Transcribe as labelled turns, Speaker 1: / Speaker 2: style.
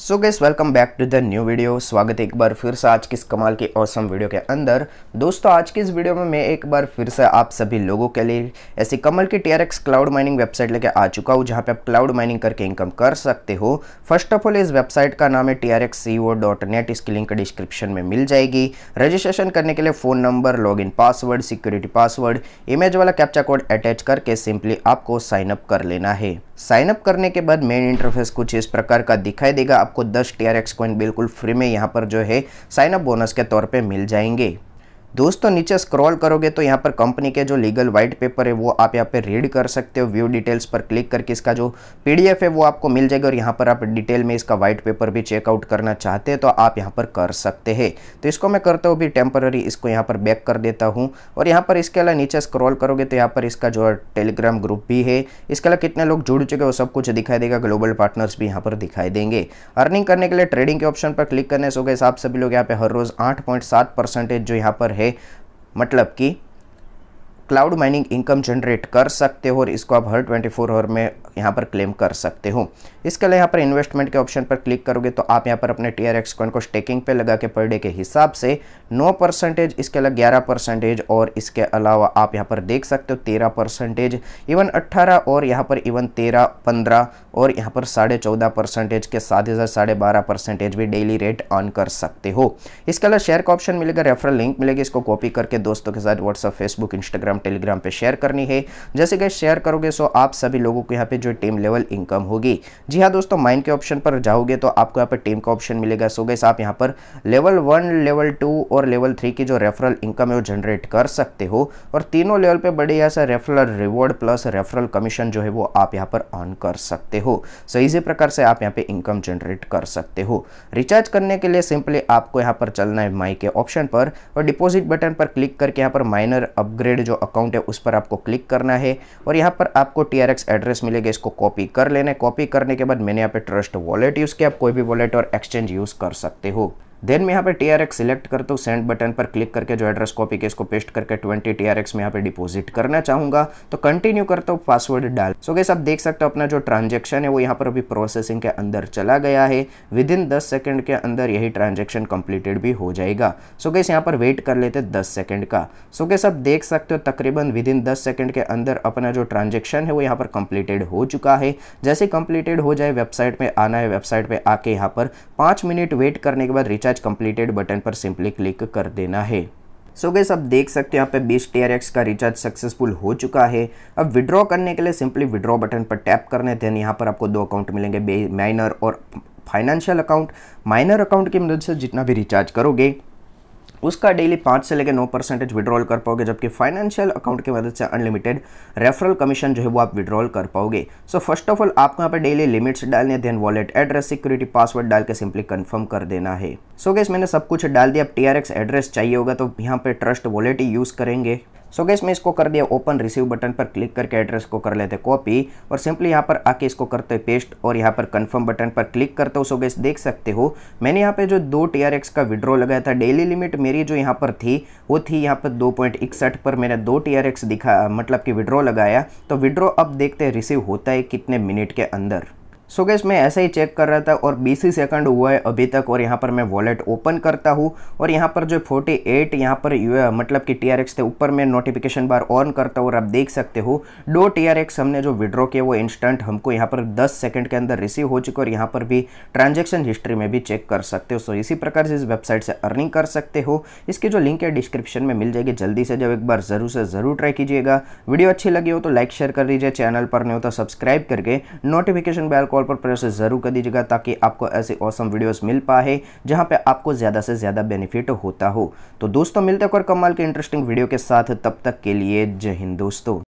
Speaker 1: so guys welcome back to the new video स्वागत है एक बार फिर से आज किस कमाल की औसम वीडियो के अंदर दोस्तों आज की इस वीडियो में मैं एक बार फिर से आप सभी लोगों के लिए ऐसी कमल की टीआरएक्स क्लाउड माइनिंग वेबसाइट लेके आ चुका हूँ जहाँ पे आप क्लाउड माइनिंग करके इनकम कर सकते हो फर्स्ट ऑफ ऑल इस वेबसाइट का नाम है टी आर इसकी लिंक डिस्क्रिप्शन में मिल जाएगी रजिस्ट्रेशन करने के लिए phone number log password security password image वाला कैप्चा कोड अटैच करके सिंपली आपको साइनअप कर लेना है साइनअप करने के बाद मेन इंटरफेस कुछ इस प्रकार का दिखाई देगा आपको 10 टी आर एक्स कॉइन बिल्कुल फ्री में यहाँ पर जो है साइनअप बोनस के तौर पर मिल जाएंगे दोस्तों नीचे स्क्रॉल करोगे तो यहाँ पर कंपनी के जो लीगल वाइट पेपर है वो आप यहाँ पे रीड कर सकते हो व्यू डिटेल्स पर क्लिक करके इसका जो पीडीएफ है वो आपको मिल जाएगा और यहाँ पर आप डिटेल में इसका वाइट पेपर भी चेकआउट करना चाहते हैं तो आप यहाँ पर कर सकते हैं तो इसको मैं करता हूँ भी टेम्पररी इसको यहाँ पर बैक कर देता हूँ और यहाँ पर इसके अलावा नीचे स्क्रॉल करोगे तो यहाँ पर इसका जो टेलीग्राम ग्रुप भी है इसके अलावा कितने लोग जुड़ चुके वो सब कुछ दिखाई देगा ग्लोबल पार्टनर्स भी यहाँ पर दिखाई देंगे अर्निंग करने के लिए ट्रेडिंग के ऑप्शन पर क्लिक करने से हो गए आप सभी लोग यहाँ पर हर रोज़ आठ जो यहाँ पर है मतलब कि क्लाउड माइनिंग इनकम जनरेट कर सकते हो और इसको आप हर 24 फोर आवर में यहाँ पर क्लेम कर सकते हो इसके लिए यहाँ पर इन्वेस्टमेंट के ऑप्शन पर क्लिक करोगे तो आप यहाँ पर अपने टी आर एक्स को स्टेकिंग पे लगा के पर डे के हिसाब से 9 परसेंटेज इसके अलग ग्यारह परसेंटेज और इसके अलावा आप यहाँ पर देख सकते हो 13 परसेंटेज इवन 18 और यहाँ पर इवन 13 15 और यहाँ पर साढ़े चौदह परसेंटेज के साथ ही साथ साढ़े बारह परसेंटेज भी डेली रेट ऑन कर सकते हो इसके अलावा शेयर का ऑप्शन मिलेगा रेफरल लिंक मिलेगी इसको कॉपी करके दोस्तों के साथ व्हाट्सअप फेसबुक इंस्टाग्राम टेलीग्राम पे शेयर करनी है जैसे गए शेयर करोगे सो आप सभी लोगों को यहाँ पे जो टीम लेवल इनकम होगी जी हाँ दोस्तों माइंड के ऑप्शन पर जाओगे तो आपको यहाँ पर टीम का ऑप्शन मिलेगा सो गैस आप यहाँ पर लेवल वन लेवल टू और लेवल थ्री की जो रेफरल इनकम है वो जनरेट कर सकते हो और तीनों लेवल पर बढ़िया सा referral reward plus referral commission जो है वो आप यहाँ पर ऑन कर सकते हो सो इसी प्रकार से आप यहाँ पर इनकम जनरेट कर सकते हो रिचार्ज करने के लिए सिंपली आपको यहाँ पर चलना है माई के ऑप्शन पर और डिपॉजिट बटन पर क्लिक करके यहाँ पर माइनर अपग्रेड जो अकाउंट है उस पर आपको क्लिक करना है और यहाँ पर आपको टी एड्रेस मिलेगा इसको कॉपी कर लेना कॉपी करने के बाद मैंने यहाँ पे ट्रस्ट वॉलेट यूज़ किया आप कोई भी वॉलेट और एक्सचेंज यूज़ कर सकते हो देन मैं यहाँ पे टी आर एक्स सिलेक्ट करता हूँ सेंड बटन पर क्लिक करके जो एड्रेस कॉपी के इसको पेस्ट करके 20 टी आर एक्स में यहाँ पे डिपॉजिट करना चाहूँगा तो कंटिन्यू करता हूँ पासवर्ड डाल सो गैस आप देख सकते हो अपना जो ट्रांजेक्शन है वो यहाँ पर अभी प्रोसेसिंग के अंदर चला गया है विद इन दस सेकेंड के अंदर यही ट्रांजेक्शन कंप्लीटेड भी हो जाएगा सो गैस यहाँ पर वेट कर लेते दस सेकेंड का सो गैस आप देख सकते हो तकरीबन विद इन दस सेकेंड के अंदर अपना जो ट्रांजेक्शन है वो यहाँ पर कंप्लीटेड हो चुका है जैसे कंप्लीटेड हो जाए वेबसाइट में आना है वेबसाइट पर आके यहाँ पर पाँच मिनट वेट करने के बाद रिचार्ज टच कंप्लीटेड बटन पर सिंपली क्लिक कर देना है सो so गैस आप देख सकते हैं यहाँ पे बीस टी का रिचार्ज सक्सेसफुल हो चुका है अब विड्रॉ करने के लिए सिंपली विड्रॉ बटन पर टैप करने देन यहाँ पर आपको दो अकाउंट मिलेंगे माइनर और फाइनेंशियल अकाउंट माइनर अकाउंट की मदद से जितना भी रिचार्ज करोगे उसका डेली पाँच से लेकर नौ परसेंटेज विड्रॉल कर पाओगे जबकि फाइनेंशियल अकाउंट की मदद से अनलिमिटेड रेफरल कमीशन जो है वो आप विड्रॉल कर पाओगे सो फर्स्ट ऑफ ऑल आपको यहाँ पर डेली लिमिट्स डालने then wallet address security password डाल के सिंपली कन्फर्म कर देना है सो so गैस मैंने सब कुछ डाल दिया अब टी एड्रेस चाहिए होगा तो यहाँ पर ट्रस्ट वॉलेट ही यूज़ करेंगे सो गैस मैं इसको कर दिया ओपन रिसीव बटन पर क्लिक करके एड्रेस को कर लेते कॉपी और सिंपली यहाँ पर आके इसको करते पेस्ट और यहाँ पर कन्फर्म बटन पर क्लिक करते हो सो गैस देख सकते हो मैंने यहाँ पे जो दो टी का विड्रॉ लगाया था डेली लिमिट मेरी जो यहाँ पर थी वो थी यहाँ पर दो पर मैंने दो टी दिखा मतलब कि विड्रॉ लगाया तो विड्रॉ अब देखते हैं रिसीव होता है कितने मिनट के अंदर सो गैस मैं ऐसे ही चेक कर रहा था और 20 ही सेकंड हुआ है अभी तक और यहाँ पर मैं वॉलेट ओपन करता हूँ और यहाँ पर जो 48 एट यहाँ पर मतलब कि टी आर एक्स थे ऊपर मैं नोटिफिकेशन बार ऑन करता हूँ और आप देख सकते हो दो टी आर एक्स हमने जो विड्रॉ किया वो इंस्टेंट हमको यहाँ पर दस सेकेंड के अंदर रिसीव हो चुके और यहाँ पर भी ट्रांजेक्शन हिस्ट्री में भी चेक कर सकते हो सो इसी प्रकार से इस वेबसाइट से अर्निंग कर सकते हो इसकी जो लिंक है डिस्क्रिप्शन में मिल जाएगी जल्दी से जब एक बार ज़रूर से ज़रूर ट्राई कीजिएगा वीडियो अच्छी लगी हो तो लाइक शेयर कर दीजिए चैनल पर नहीं हो तो सब्सक्राइब करके नोटिफिकेशन बेल कॉल ऑल पर प्रेस ज़रूर कर दीजिएगा ताकि आपको ऐसे औसम वीडियोस मिल पाए जहां पे आपको ज़्यादा से ज़्यादा बेनिफिट होता हो तो दोस्तों मिलते हैं और कमाल के इंटरेस्टिंग वीडियो के साथ तब तक के लिए जय हिंद दोस्तों